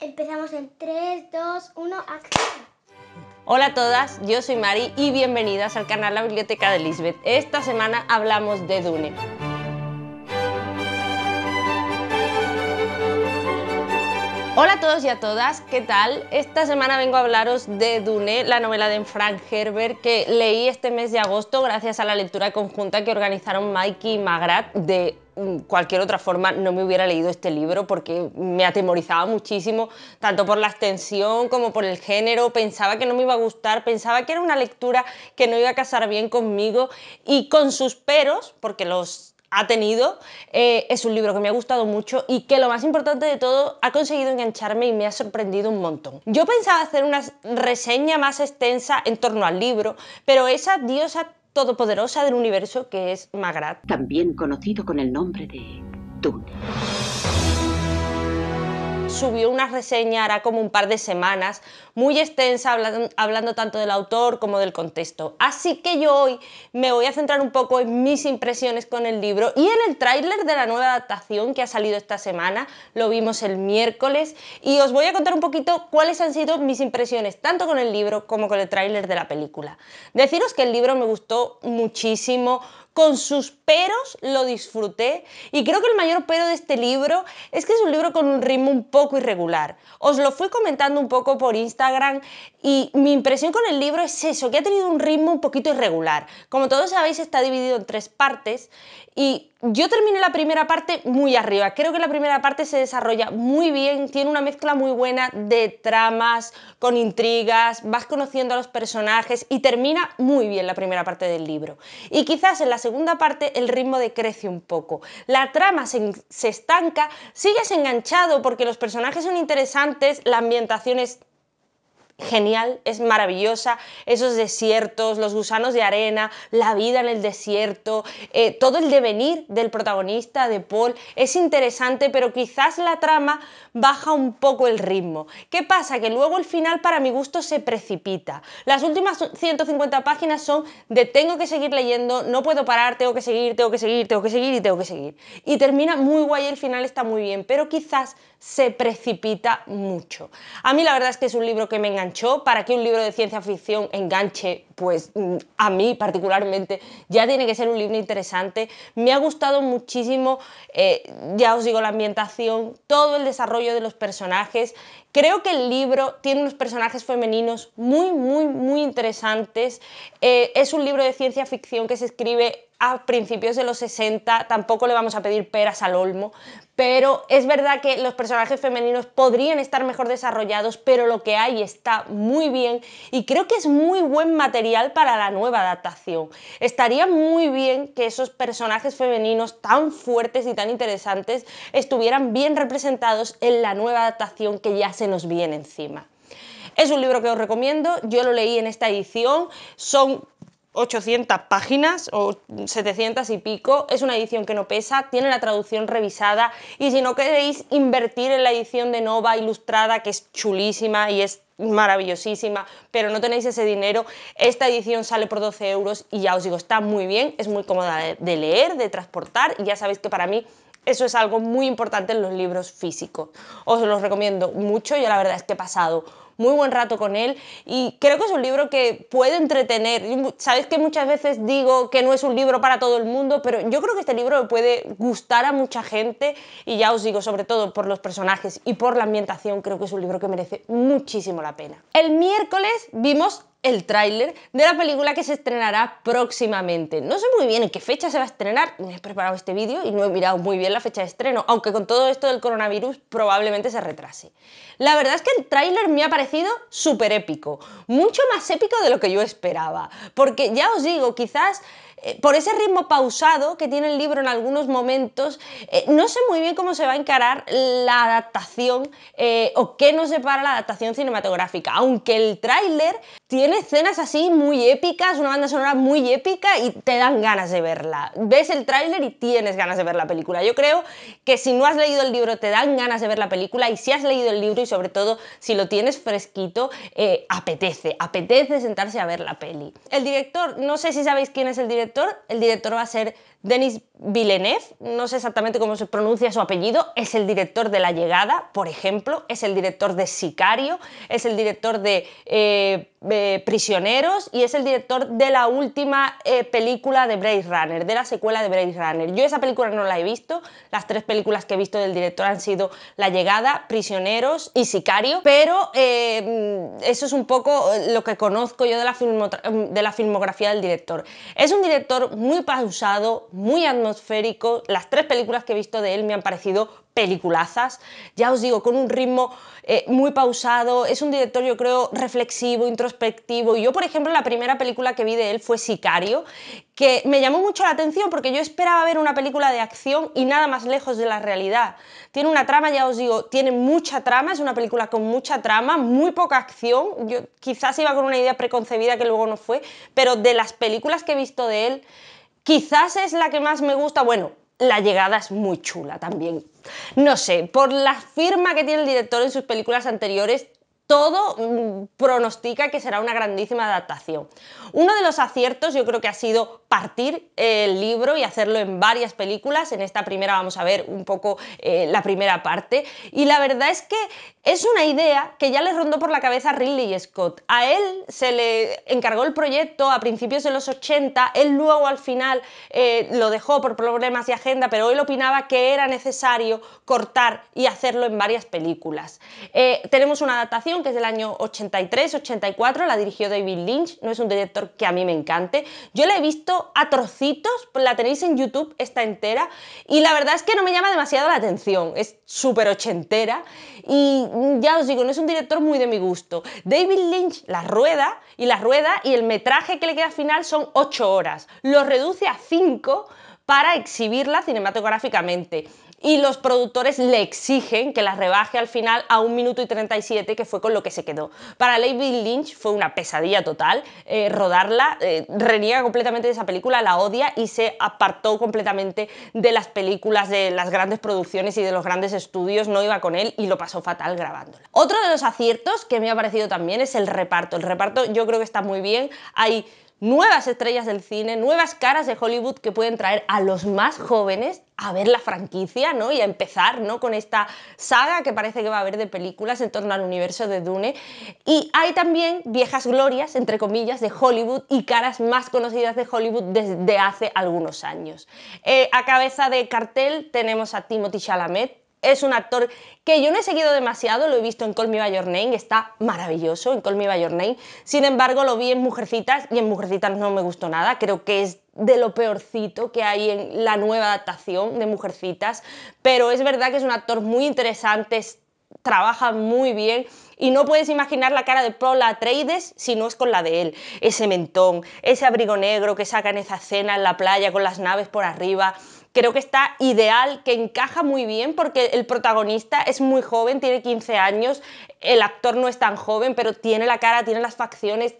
Empezamos en 3, 2, 1, acción. Hola a todas, yo soy Mari y bienvenidas al canal La Biblioteca de Lisbeth. Esta semana hablamos de Dune. Hola a todos y a todas, ¿qué tal? Esta semana vengo a hablaros de Dune, la novela de Frank Herbert que leí este mes de agosto gracias a la lectura conjunta que organizaron Mikey y Magrat de mm, cualquier otra forma no me hubiera leído este libro porque me atemorizaba muchísimo, tanto por la extensión como por el género, pensaba que no me iba a gustar, pensaba que era una lectura que no iba a casar bien conmigo y con sus peros, porque los ha tenido. Eh, es un libro que me ha gustado mucho y que lo más importante de todo ha conseguido engancharme y me ha sorprendido un montón. Yo pensaba hacer una reseña más extensa en torno al libro, pero esa diosa todopoderosa del universo que es Magrat. También conocido con el nombre de Dune subió una reseña hará como un par de semanas muy extensa, hablando, tanto del autor como del contexto. Así que yo hoy me voy a centrar un poco en mis impresiones con el libro y en el tráiler de la nueva adaptación que ha salido esta semana, lo vimos el miércoles, y os voy a contar un poquito cuáles han sido mis impresiones, tanto con el libro como con el tráiler de la película. Deciros que el libro me gustó muchísimo, con sus peros lo disfruté y creo que el mayor pero de este libro es que es un libro con un ritmo un poco irregular. Os lo fui comentando un poco por Instagram y mi impresión con el libro es eso, que ha tenido un ritmo un poquito irregular. Como todos sabéis, está dividido en tres partes y yo terminé la primera parte muy arriba. Creo que la primera parte se desarrolla muy bien, tiene una mezcla muy buena de tramas, con intrigas, vas conociendo a los personajes y termina muy bien la primera parte del libro. Y quizás en la segunda parte el ritmo decrece un poco. La trama se, se estanca, sigues enganchado porque los personajes son interesantes, la ambientación es genial, es maravillosa, esos desiertos, los gusanos de arena, la vida en el desierto, eh, todo el devenir del protagonista, de Paul, es interesante, pero quizás la trama baja un poco el ritmo. ¿Qué pasa? Que luego el final para mi gusto se precipita. Las últimas 150 páginas son de tengo que seguir leyendo, no puedo parar, tengo que seguir, tengo que seguir, tengo que seguir y tengo que seguir. Y termina muy guay, el final está muy bien, pero quizás se precipita mucho. A mí la verdad es que es un libro que me enganchó. Para que un libro de ciencia ficción enganche pues mm, a mí particularmente ya tiene que ser un libro interesante. Me ha gustado muchísimo, eh, ya os digo, la ambientación, todo el desarrollo de los personajes. Creo que el libro tiene unos personajes femeninos muy, muy, muy interesantes. Eh, es un libro de ciencia ficción que se escribe a principios de los 60, tampoco le vamos a pedir peras al olmo, pero es verdad que los personajes femeninos podrían estar mejor desarrollados, pero lo que hay está muy bien y creo que es muy buen material para la nueva adaptación. Estaría muy bien que esos personajes femeninos tan fuertes y tan interesantes estuvieran bien representados en la nueva adaptación que ya se nos viene encima. Es un libro que os recomiendo, yo lo leí en esta edición, son 800 páginas o 700 y pico, es una edición que no pesa, tiene la traducción revisada y si no queréis invertir en la edición de Nova ilustrada que es chulísima y es maravillosísima, pero no tenéis ese dinero, esta edición sale por 12 euros y ya os digo, está muy bien, es muy cómoda de leer, de transportar y ya sabéis que para mí eso es algo muy importante en los libros físicos. Os los recomiendo mucho, yo la verdad es que he pasado muy buen rato con él y creo que es un libro que puede entretener. Sabes que muchas veces digo que no es un libro para todo el mundo, pero yo creo que este libro puede gustar a mucha gente y ya os digo, sobre todo por los personajes y por la ambientación, creo que es un libro que merece muchísimo la pena. El miércoles vimos el tráiler de la película que se estrenará próximamente. No sé muy bien en qué fecha se va a estrenar, me he preparado este vídeo y no he mirado muy bien la fecha de estreno, aunque con todo esto del coronavirus probablemente se retrase. La verdad es que el tráiler me ha parecido súper épico, mucho más épico de lo que yo esperaba, porque ya os digo, quizás eh, por ese ritmo pausado que tiene el libro en algunos momentos, eh, no sé muy bien cómo se va a encarar la adaptación eh, o qué nos separa la adaptación cinematográfica, aunque el tráiler tiene tiene escenas así muy épicas, una banda sonora muy épica y te dan ganas de verla. Ves el tráiler y tienes ganas de ver la película. Yo creo que si no has leído el libro te dan ganas de ver la película y si has leído el libro y sobre todo si lo tienes fresquito, eh, apetece, apetece sentarse a ver la peli. El director, no sé si sabéis quién es el director, el director va a ser Denis Villeneuve, no sé exactamente cómo se pronuncia su apellido, es el director de La Llegada, por ejemplo, es el director de Sicario, es el director de eh, eh, Prisioneros y es el director de la última eh, película de Blade Runner, de la secuela de Blade Runner. Yo esa película no la he visto, las tres películas que he visto del director han sido La Llegada, Prisioneros y Sicario, pero mm, eso es un poco lo que conozco yo de la filmografía del director. Es un director muy pausado, muy atmosférico. Las tres películas que he visto de él me han parecido peliculazas. Ya os digo, con un ritmo eh, muy pausado. Es un director, yo creo, reflexivo, introspectivo. Yo, por ejemplo, la primera película que vi de él fue Sicario, que me llamó mucho la atención porque yo esperaba ver una película de acción y nada más lejos de la realidad. Tiene una trama, ya os digo, tiene mucha trama, es una película con mucha trama, muy poca acción. Yo quizás iba con una idea preconcebida que luego no fue, pero de las películas que he visto de él, Quizás es la que más me gusta, bueno, la llegada es muy chula también. No sé, por la firma que tiene el director en sus películas anteriores, todo mm, pronostica que será una grandísima adaptación. Uno de los aciertos yo creo que ha sido partir el libro y hacerlo en varias películas. En esta primera vamos a ver un poco eh, la primera parte. Y la verdad es que es una idea que ya le rondó por la cabeza a Ridley Scott. A él se le encargó el proyecto a principios de los 80, él luego al final eh, lo dejó por problemas de agenda, pero él opinaba que era necesario cortar y hacerlo en varias películas. Eh, tenemos una adaptación que es del año 83-84, la dirigió David Lynch, no es un director que a mí me encante. Yo la he visto a trocitos, la tenéis en YouTube, está entera, y la verdad es que no me llama demasiado la atención, es súper ochentera, y ya os digo, no es un director muy de mi gusto. David Lynch la rueda, y la rueda, y el metraje que le queda al final son 8 horas, lo reduce a 5 para exhibirla cinematográficamente y los productores le exigen que la rebaje al final a 1 minuto y 37, que fue con lo que se quedó. Para Lady Lynch fue una pesadilla total eh, rodarla, eh, reniega completamente de esa película, la odia y se apartó completamente de las películas, de las grandes producciones y de los grandes estudios, no iba con él y lo pasó fatal grabándola. Otro de los aciertos que me ha parecido también es el reparto. El reparto yo creo que está muy bien, hay nuevas estrellas del cine, nuevas caras de Hollywood que pueden traer a los más jóvenes a ver la franquicia, ¿no? Y a empezar, ¿no? Con esta saga que parece que va a haber de películas en torno al universo de Dune. Y hay también viejas glorias, entre comillas, de Hollywood y caras más conocidas de Hollywood desde hace algunos años. Eh, a cabeza de cartel tenemos a Timothy Chalamet, es un actor que yo no he seguido demasiado, lo he visto en Call Me By Your Name, está maravilloso en Call Me By Your Name. Sin embargo, lo vi en Mujercitas y en Mujercitas no me gustó nada. Creo que es de lo peorcito que hay en la nueva adaptación de Mujercitas, pero es verdad que es un actor muy interesante, trabaja muy bien y no puedes imaginar la cara de Paula Atreides si no es con la de él. Ese mentón, ese abrigo negro que saca en esa cena en la playa con las naves por arriba, creo que está ideal, que encaja muy bien porque el protagonista es muy joven, tiene 15 años, el actor no es tan joven, pero tiene la cara, tiene las facciones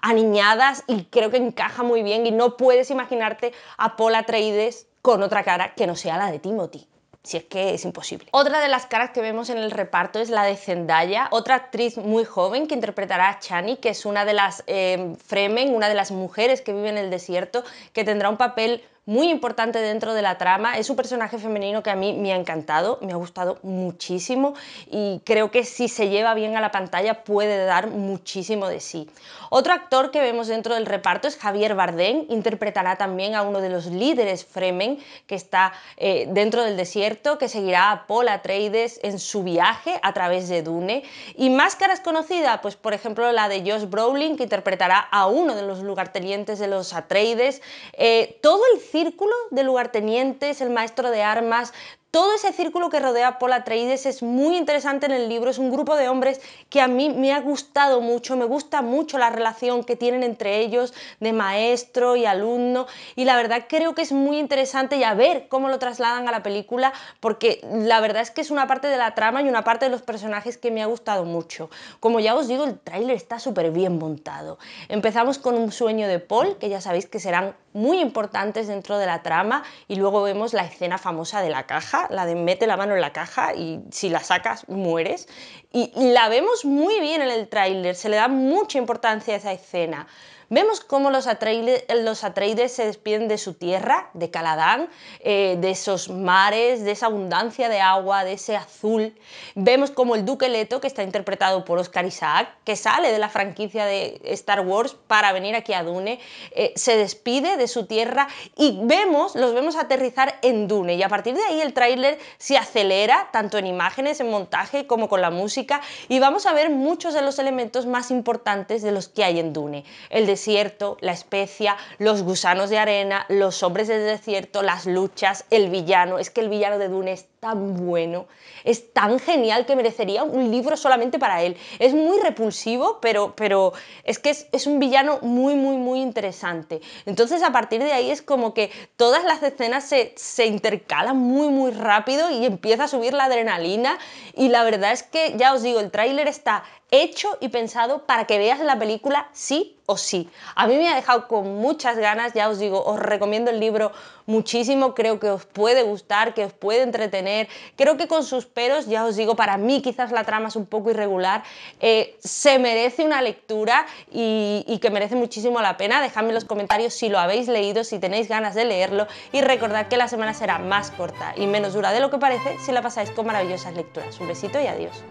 aniñadas y creo que encaja muy bien y no puedes imaginarte a Paul Atreides con otra cara que no sea la de Timothy si es que es imposible. Otra de las caras que vemos en el reparto es la de Zendaya, otra actriz muy joven que interpretará a Chani, que es una de las eh, Fremen, una de las mujeres que vive en el desierto, que tendrá un papel muy importante dentro de la trama. Es un personaje femenino que a mí me ha encantado, me ha gustado muchísimo y creo que si se lleva bien a la pantalla puede dar muchísimo de sí. Otro actor que vemos dentro del reparto es Javier Bardem, interpretará también a uno de los líderes Fremen que está eh, dentro del desierto, que seguirá a Paul Atreides en su viaje a través de Dune. Y máscaras conocidas, pues por ejemplo la de Josh Brolin, que interpretará a uno de los lugartenientes de los Atreides. Eh, todo el cine círculo de lugartenientes, el maestro de armas, todo ese círculo que rodea a Paul Atreides es muy interesante en el libro, es un grupo de hombres que a mí me ha gustado mucho, me gusta mucho la relación que tienen entre ellos de maestro y alumno y la verdad creo que es muy interesante ya ver cómo lo trasladan a la película porque la verdad es que es una parte de la trama y una parte de los personajes que me ha gustado mucho. Como ya os digo, el tráiler está súper bien montado. Empezamos con un sueño de Paul, que ya sabéis que serán muy importantes dentro de la trama y luego vemos la escena famosa de la caja la de mete la mano en la caja y si la sacas mueres. Y la vemos muy bien en el tráiler, se le da mucha importancia a esa escena. Vemos cómo los Atreides, se despiden de su tierra, de Caladán, eh, de esos mares, de esa abundancia de agua, de ese azul. Vemos cómo el Duque Leto, que está interpretado por Oscar Isaac, que sale de la franquicia de Star Wars para venir aquí a Dune, eh, se despide de su tierra y vemos, los vemos aterrizar en Dune. Y a partir de ahí el tráiler se acelera, tanto en imágenes, en montaje, como con la música. Y vamos a ver muchos de los elementos más importantes de los que hay en Dune. El desierto, la especia, los gusanos de arena, los hombres del desierto, las luchas, el villano. Es que el villano de Dune tan bueno, es tan genial que merecería un libro solamente para él. Es muy repulsivo, pero, pero es que es, un villano muy, muy, muy interesante. Entonces a partir de ahí es como que todas las escenas se, se intercalan muy, muy rápido y empieza a subir la adrenalina y la verdad es que ya os digo, el tráiler está hecho y pensado para que veas la película sí o sí. A mí me ha dejado con muchas ganas, ya os digo, os recomiendo el libro muchísimo, creo que os puede gustar, que os puede entretener. Creo que con sus peros, ya os digo, para mí quizás la trama es un poco irregular, eh, se merece una lectura y, y, que merece muchísimo la pena. Dejadme en los comentarios si lo habéis leído, si tenéis ganas de leerlo y recordad que la semana será más corta y menos dura de lo que parece si la pasáis con maravillosas lecturas. Un besito y adiós.